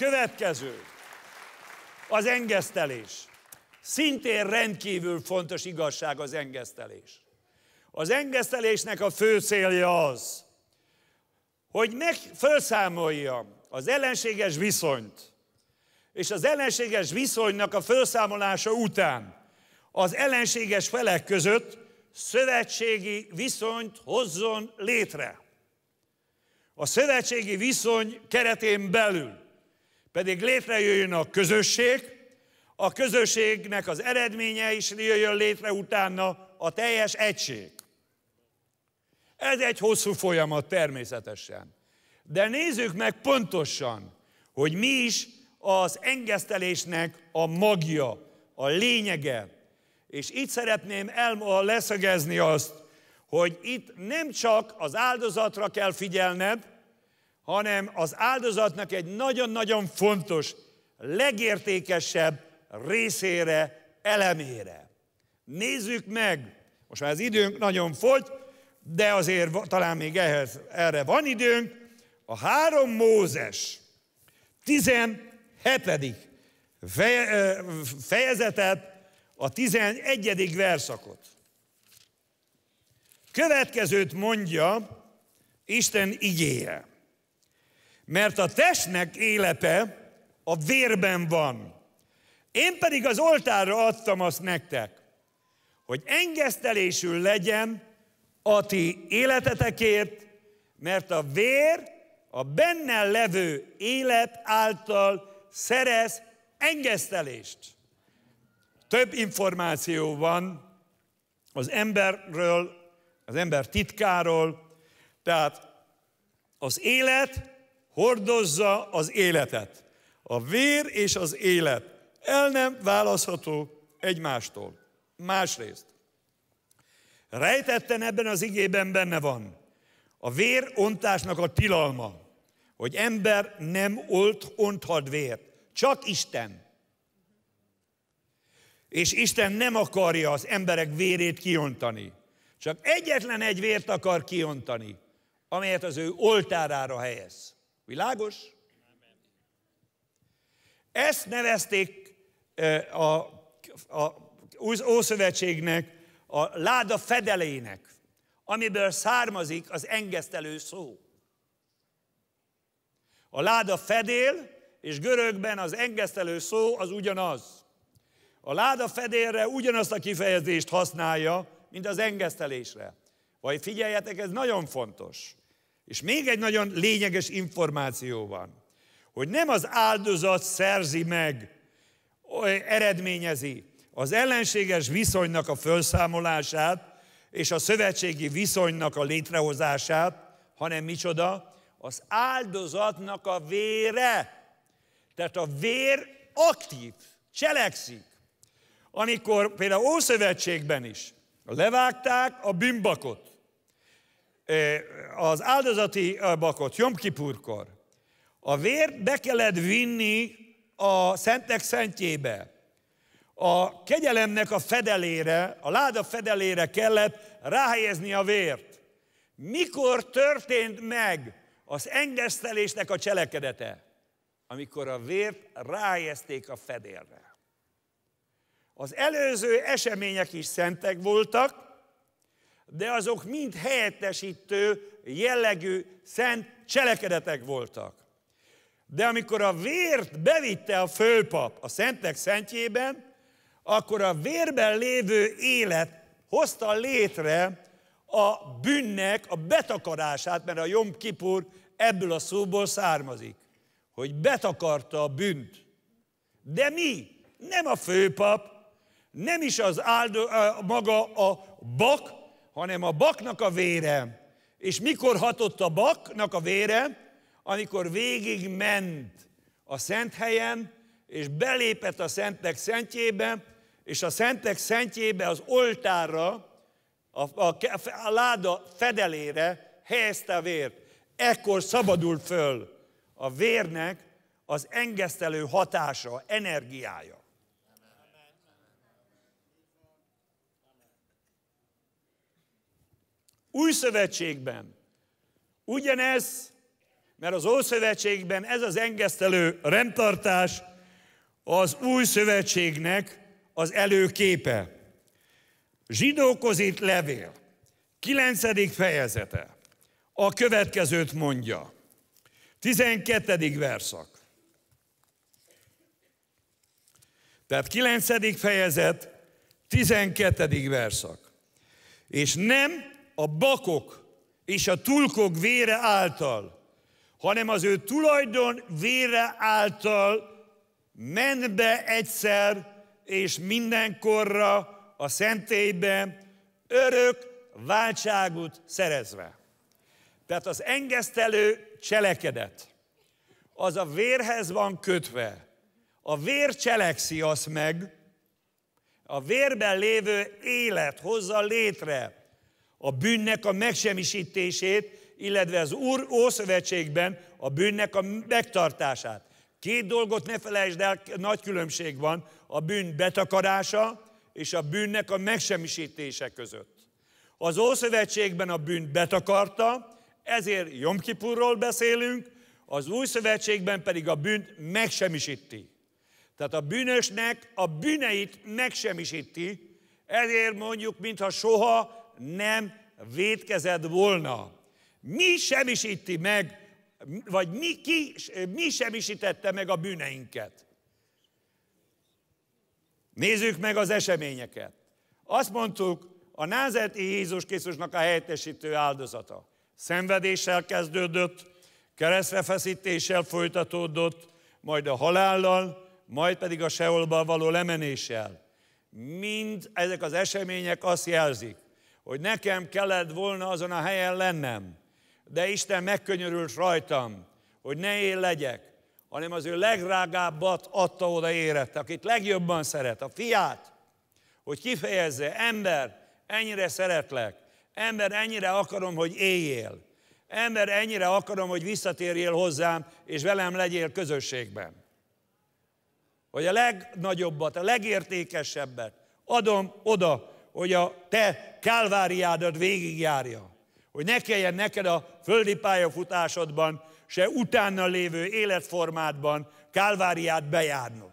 Következő. Az engesztelés. Szintén rendkívül fontos igazság az engesztelés. Az engesztelésnek a fő célja az, hogy meg felszámolja az ellenséges viszonyt, és az ellenséges viszonynak a felszámolása után az ellenséges felek között szövetségi viszonyt hozzon létre. A szövetségi viszony keretén belül pedig létrejöjjön a közösség, a közösségnek az eredménye is jöjjön létre utána a teljes egység. Ez egy hosszú folyamat természetesen. De nézzük meg pontosan, hogy mi is az engesztelésnek a magja, a lényege. És itt szeretném el leszögezni azt, hogy itt nem csak az áldozatra kell figyelned, hanem az áldozatnak egy nagyon-nagyon fontos, legértékesebb részére, elemére. Nézzük meg, most már az időnk nagyon fogy, de azért talán még ehhez, erre van időnk, a három Mózes 17. fejezetet, a 11. verszakot. Következőt mondja Isten igéje. Mert a testnek élete a vérben van. Én pedig az oltárra adtam azt nektek, hogy engesztelésül legyen a ti életetekért, mert a vér a benne levő élet által szerez engesztelést. Több információ van az emberről, az ember titkáról, tehát az élet hordozza az életet. A vér és az élet el nem választható egymástól. Másrészt, rejtetten ebben az igében benne van a vérontásnak a tilalma, hogy ember nem olt, onthat vért. Csak Isten. És Isten nem akarja az emberek vérét kiontani. Csak egyetlen egy vért akar kiontani, amelyet az ő oltárára helyez. Világos? Ezt nevezték a, a, az Ószövetségnek a láda fedelének, amiből származik az engesztelő szó. A láda fedél, és görögben az engesztelő szó az ugyanaz. A láda fedélre ugyanazt a kifejezést használja, mint az engesztelésre. Vagy figyeljetek, ez nagyon fontos. És még egy nagyon lényeges információ van, hogy nem az áldozat szerzi meg, eredményezi az ellenséges viszonynak a felszámolását és a szövetségi viszonynak a létrehozását, hanem micsoda? Az áldozatnak a vére. Tehát a vér aktív, cselekszik. Amikor például Ószövetségben is levágták a bűnbakot, az áldozati bakot, Jomkipurkor, a vért be kellett vinni a szentek szentjébe. A kegyelemnek a fedelére, a láda fedelére kellett ráhelyezni a vért. Mikor történt meg az engesztelésnek a cselekedete? Amikor a vért ráhelyezték a fedélre. Az előző események is szentek voltak, de azok mind helyettesítő jellegű szent cselekedetek voltak. De amikor a vért bevitte a főpap a szentek szentjében, akkor a vérben lévő élet hozta létre a bűnnek a betakarását, mert a Jom Kipur ebből a szóból származik, hogy betakarta a bűnt. De mi? Nem a főpap, nem is az áldó, maga a bak, hanem a baknak a vére. És mikor hatott a baknak a vére? Amikor végig ment a szent helyen, és belépett a szentek szentjébe, és a szentek szentjébe az oltárra, a, a, a láda fedelére helyezte a vért. Ekkor szabadul föl a vérnek az engesztelő hatása, energiája. Új szövetségben ugyanez, mert az Ószövetségben ez az engesztelő rendtartás az új szövetségnek az előképe. Zsidókhoz levél, 9. fejezete, a következőt mondja, 12. verszak. Tehát 9. fejezet, 12. verszak. És nem a bakok és a tulkok vére által, hanem az ő tulajdon vére által ment be egyszer és mindenkorra a szentélybe, örök váltságot szerezve. Tehát az engesztelő cselekedet, az a vérhez van kötve. A vér cselekszi azt meg, a vérben lévő élet hozza létre a bűnnek a megsemmisítését, illetve az Úr Ószövetségben a bűnnek a megtartását. Két dolgot ne felejtsd el, nagy különbség van a bűn betakarása és a bűnnek a megsemmisítése között. Az Ószövetségben a bűn betakarta, ezért Jomkipurról beszélünk, az Új Szövetségben pedig a bűnt megsemmisíti. Tehát a bűnösnek a bűneit megsemmisíti, ezért mondjuk, mintha soha nem védkezett volna. Mi semisíti meg, vagy mi, ki, mi semisítette meg a bűneinket. Nézzük meg az eseményeket. Azt mondtuk, a názeti Jézus Krisztusnak a helyettesítő áldozata. Szenvedéssel kezdődött, keresztre feszítéssel folytatódott, majd a halállal, majd pedig a seolba való lemenéssel. Mind ezek az események azt jelzik, hogy nekem kellett volna azon a helyen lennem, de Isten megkönyörült rajtam, hogy ne én legyek, hanem az ő legrágábbat adta oda érette, akit legjobban szeret, a fiát, hogy kifejezze, ember, ennyire szeretlek, ember, ennyire akarom, hogy éljél, ember, ennyire akarom, hogy visszatérjél hozzám, és velem legyél közösségben. Hogy a legnagyobbat, a legértékesebbet adom oda hogy a te kálváriádat végigjárja. Hogy ne kelljen neked a földi pályafutásodban, se utána lévő életformádban kálváriát bejárnod.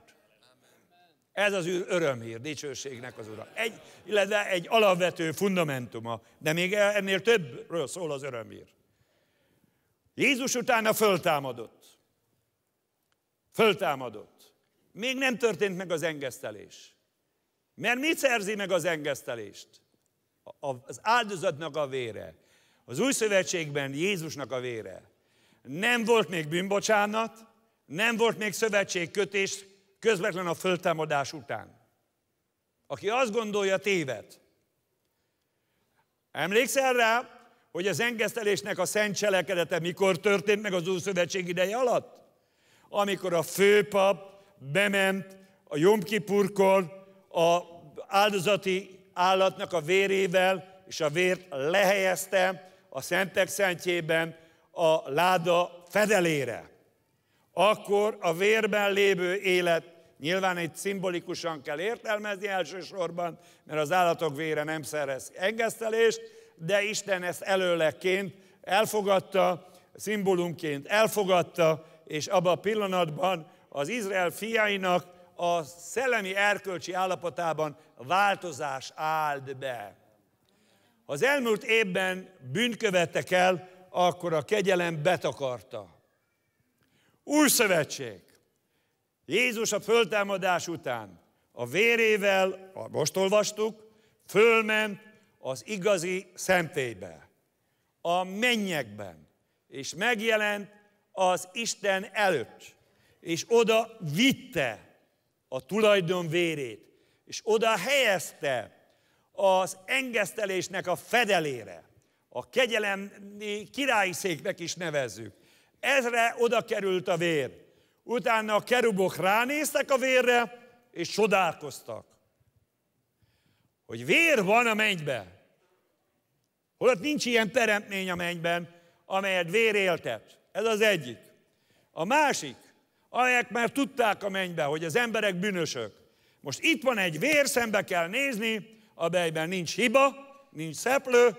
Ez az örömhír, dicsőségnek az ura. Egy, illetve egy alapvető fundamentuma, de még e- ennél többről szól az örömhír. Jézus utána föltámadott. Föltámadott. Még nem történt meg az engesztelés. Mert mit szerzi meg az engesztelést? Az áldozatnak a vére. Az új szövetségben Jézusnak a vére. Nem volt még bűnbocsánat, nem volt még szövetségkötés közvetlen a föltámadás után. Aki azt gondolja, téved. Emlékszel rá, hogy az engesztelésnek a szent cselekedete mikor történt meg az új szövetség ideje alatt? Amikor a főpap bement a Jom a áldozati állatnak a vérével, és a vért lehelyezte a szentek szentjében a láda fedelére. Akkor a vérben lévő élet Nyilván itt szimbolikusan kell értelmezni elsősorban, mert az állatok vére nem szerez engesztelést, de Isten ezt előleként elfogadta, szimbólumként elfogadta, és abban a pillanatban az Izrael fiainak a szellemi erkölcsi állapotában változás áld be. Ha az elmúlt évben bűnkövettek el, akkor a kegyelem betakarta. Új szövetség. Jézus a föltámadás után a vérével, most olvastuk, fölment az igazi szentélybe, a mennyekben, és megjelent az Isten előtt, és oda vitte a tulajdon vérét, és oda helyezte az engesztelésnek a fedelére, a kegyelem királyi széknek is nevezzük. Ezre oda került a vér. Utána a kerubok ránéztek a vérre, és csodálkoztak. Hogy vér van a mennyben. Holott nincs ilyen teremtmény a mennyben, amelyet vér éltet. Ez az egyik. A másik, amelyek már tudták a mennybe, hogy az emberek bűnösök. Most itt van egy vér, szembe kell nézni, amelyben nincs hiba, nincs szeplő,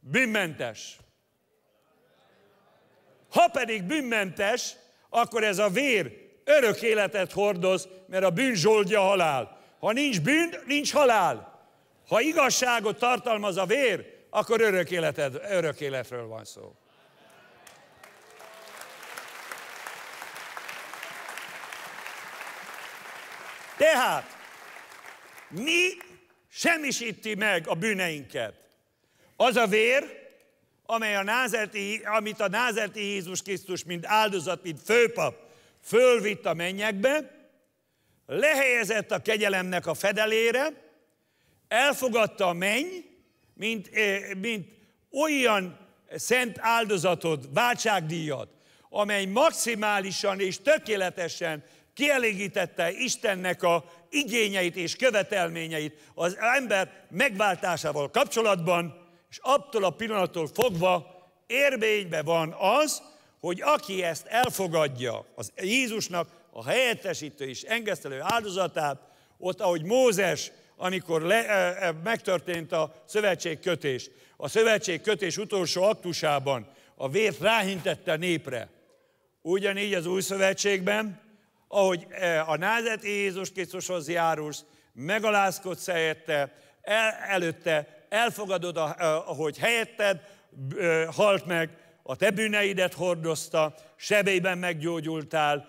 bűnmentes. Ha pedig bűnmentes, akkor ez a vér örök életet hordoz, mert a bűn zsoldja halál. Ha nincs bűn, nincs halál. Ha igazságot tartalmaz a vér, akkor örök, életed, örök életről van szó. Tehát mi semmisíti meg a bűneinket. Az a vér, amely a názerti, amit a názerti Jézus Krisztus, mint áldozat, mint főpap fölvitt a mennyekbe, lehelyezett a kegyelemnek a fedelére, elfogadta a menny, mint, eh, mint olyan szent áldozatot, váltságdíjat, amely maximálisan és tökéletesen kielégítette Istennek a igényeit és követelményeit az ember megváltásával kapcsolatban, és attól a pillanattól fogva érvényben van az, hogy aki ezt elfogadja, az Jézusnak a helyettesítő és engesztelő áldozatát, ott, ahogy Mózes, amikor le, e, e, megtörtént a szövetségkötés, a szövetségkötés utolsó aktusában a vért ráhintette népre. Ugyanígy az új szövetségben ahogy eh, a názet Jézus Krisztushoz járulsz, megalázkodsz helyette, el, előtte, elfogadod, eh, ahogy helyetted eh, halt meg, a te bűneidet hordozta, sebében meggyógyultál,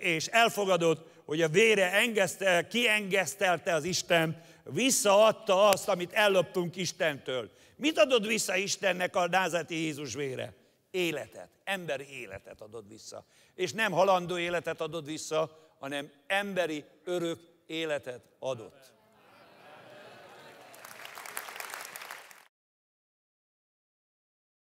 és elfogadod, hogy a vére engesztel, kiengesztelte az Isten, visszaadta azt, amit elloptunk Istentől. Mit adod vissza Istennek a názati Jézus vére? életet, emberi életet adod vissza. És nem halandó életet adod vissza, hanem emberi örök életet adott.